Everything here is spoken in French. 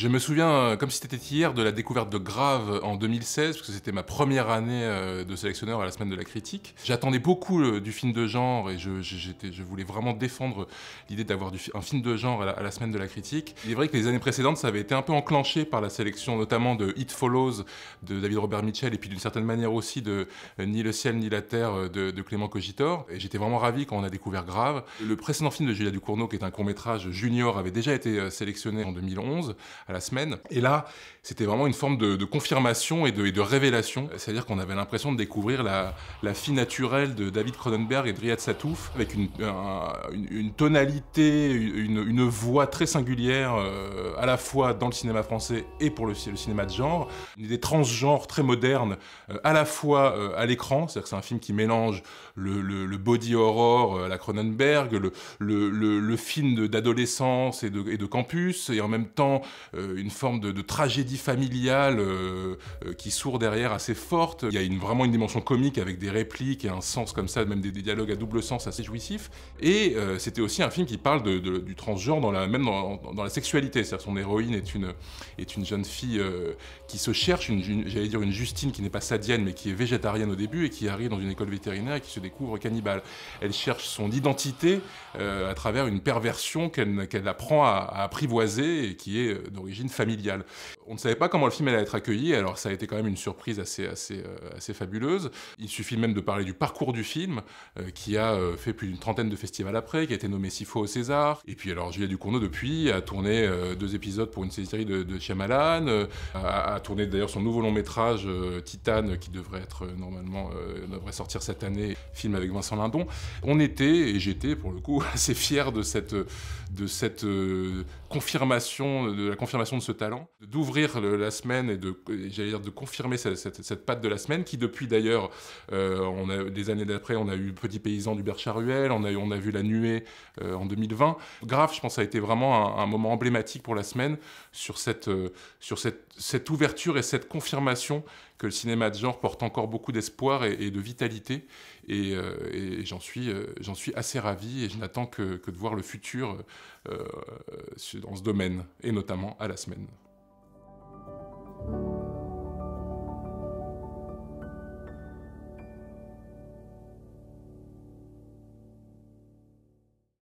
Je me souviens, euh, comme si c'était hier, de la découverte de Grave en 2016, parce que c'était ma première année euh, de sélectionneur à la semaine de la critique. J'attendais beaucoup euh, du film de genre et je, je voulais vraiment défendre l'idée d'avoir un film de genre à la, semaine de la critique. Il est vrai que les années précédentes, ça avait été un peu enclenché par la sélection notamment de It Follows de David Robert Mitchell et puis d'une certaine manière aussi de Ni le ciel ni la terre de, Clément Cogitor. Et j'étais vraiment ravi quand on a découvert Grave. Le précédent film de Julia Ducournau, qui est un court-métrage junior, avait déjà été sélectionné en 2011 à la semaine. Et là, c'était vraiment une forme de, confirmation et de, révélation. C'est-à-dire qu'on avait l'impression de découvrir la, fille naturelle de David Cronenberg et de Satouf, avec une, tonalité, une, voix très singulière, euh, à la fois dans le cinéma français et pour le, cinéma de genre. Une Des transgenres très moderne, euh, à la fois euh, à l'écran, c'est-à-dire que c'est un film qui mélange le, body horror à la Cronenberg, le, le film d'adolescence et de, et de, campus, et en même temps euh, une forme de, tragédie familiale euh, euh, qui sourd derrière assez forte. Il y a une, vraiment une dimension comique avec des répliques et un sens comme ça, même des, dialogues à double sens assez jouissifs. Et c'était aussi un film qui parle du transgenre, dans la, même dans, la sexualité. cest son héroïne est une, est une jeune fille qui se cherche, une, j'allais dire une Justine qui n'est pas sadienne mais qui est végétarienne au début et qui arrive dans une école vétérinaire et qui se découvre cannibale. Elle cherche son identité à travers une perversion qu'elle apprend à, à, apprivoiser et qui est d'origine familiale. On ne savait pas comment le film allait être accueilli, alors ça a été quand même une surprise assez, assez, euh, assez fabuleuse. Il suffit même de parler du parcours du film, euh, qui a euh, fait plus d'une trentaine de festivals après, qui a été nommé six fois au César. Et puis alors Julia Ducourneau, depuis, a tourné deux épisodes pour une série de, de Shyamalan, a, tourné d'ailleurs son nouveau long métrage Titane, qui devrait être normalement devrait sortir cette année, film avec Vincent Lindon. On était, et j'étais pour le coup, assez fier de cette, de cette confirmation, de la confirmation confirmation de ce talent, d'ouvrir la semaine et de, j'allais dire, de confirmer cette, patte de la semaine qui, depuis d'ailleurs, euh, on a, des années d'après, on a eu Petit Paysan d'Hubert Charuel, on a, on a vu La Nuée euh, en 2020. Grave, je pense, ça a été vraiment un, moment emblématique pour la semaine sur cette, euh, sur cette, cette ouverture et cette confirmation que le cinéma de genre porte encore beaucoup d'espoir et, de vitalité. Et, j'en suis, j'en suis assez ravi et je n'attends que, que, de voir le futur dans ce domaine, et notamment à la semaine.